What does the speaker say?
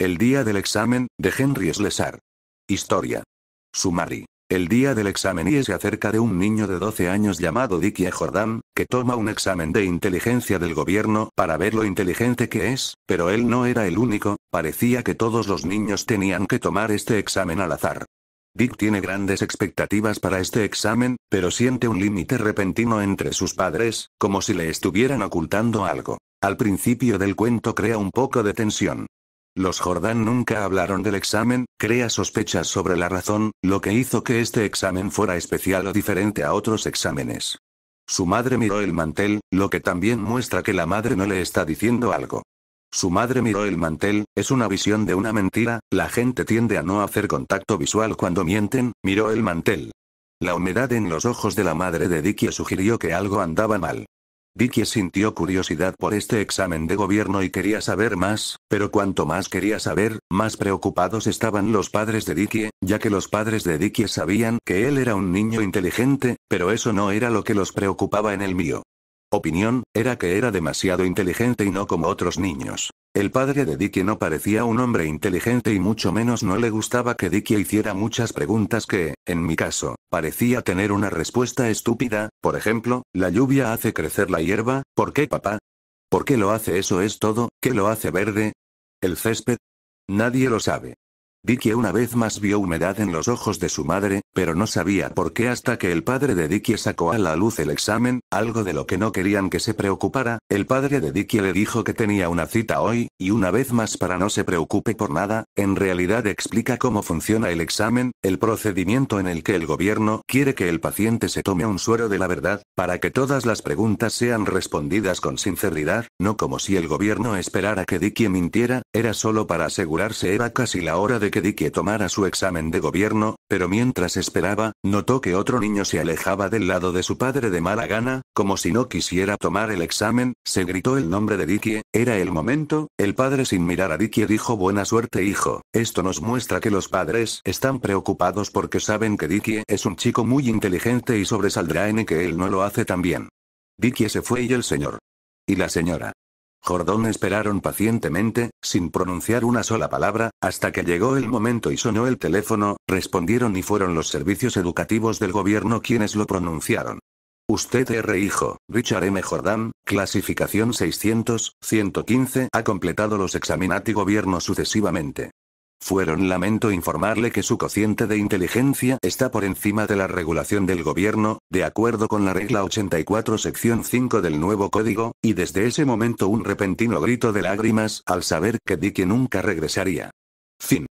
El día del examen, de Henry Slesar. Historia. Sumari. El día del examen y se acerca de un niño de 12 años llamado Dickie Jordan, que toma un examen de inteligencia del gobierno para ver lo inteligente que es, pero él no era el único, parecía que todos los niños tenían que tomar este examen al azar. Dick tiene grandes expectativas para este examen, pero siente un límite repentino entre sus padres, como si le estuvieran ocultando algo. Al principio del cuento crea un poco de tensión. Los Jordan nunca hablaron del examen, crea sospechas sobre la razón, lo que hizo que este examen fuera especial o diferente a otros exámenes. Su madre miró el mantel, lo que también muestra que la madre no le está diciendo algo. Su madre miró el mantel, es una visión de una mentira, la gente tiende a no hacer contacto visual cuando mienten, miró el mantel. La humedad en los ojos de la madre de Dickie sugirió que algo andaba mal. Dicky sintió curiosidad por este examen de gobierno y quería saber más, pero cuanto más quería saber, más preocupados estaban los padres de Dicky, ya que los padres de Dicky sabían que él era un niño inteligente, pero eso no era lo que los preocupaba en el mío. Opinión, era que era demasiado inteligente y no como otros niños. El padre de Dickie no parecía un hombre inteligente y mucho menos no le gustaba que Dickie hiciera muchas preguntas que, en mi caso, parecía tener una respuesta estúpida, por ejemplo, la lluvia hace crecer la hierba, ¿por qué papá? ¿Por qué lo hace eso es todo, qué lo hace verde? ¿El césped? Nadie lo sabe. Dicky una vez más vio humedad en los ojos de su madre, pero no sabía por qué hasta que el padre de Dicky sacó a la luz el examen, algo de lo que no querían que se preocupara, el padre de Dicky le dijo que tenía una cita hoy, y una vez más para no se preocupe por nada, en realidad explica cómo funciona el examen, el procedimiento en el que el gobierno quiere que el paciente se tome un suero de la verdad, para que todas las preguntas sean respondidas con sinceridad, no como si el gobierno esperara que Dicky mintiera, era solo para asegurarse era casi la hora de que Dickie tomara su examen de gobierno, pero mientras esperaba, notó que otro niño se alejaba del lado de su padre de mala gana, como si no quisiera tomar el examen, se gritó el nombre de Dickie, era el momento, el padre sin mirar a Dickie dijo buena suerte hijo, esto nos muestra que los padres están preocupados porque saben que Dickie es un chico muy inteligente y sobresaldrá en que él no lo hace tan bien. Dickie se fue y el señor. Y la señora. Jordón esperaron pacientemente, sin pronunciar una sola palabra, hasta que llegó el momento y sonó el teléfono, respondieron y fueron los servicios educativos del gobierno quienes lo pronunciaron. Usted R. Hijo, Richard M. Jordán, clasificación 600, 115, ha completado los examinati gobierno sucesivamente. Fueron lamento informarle que su cociente de inteligencia está por encima de la regulación del gobierno, de acuerdo con la regla 84 sección 5 del nuevo código, y desde ese momento un repentino grito de lágrimas al saber que Dicky nunca regresaría. Fin.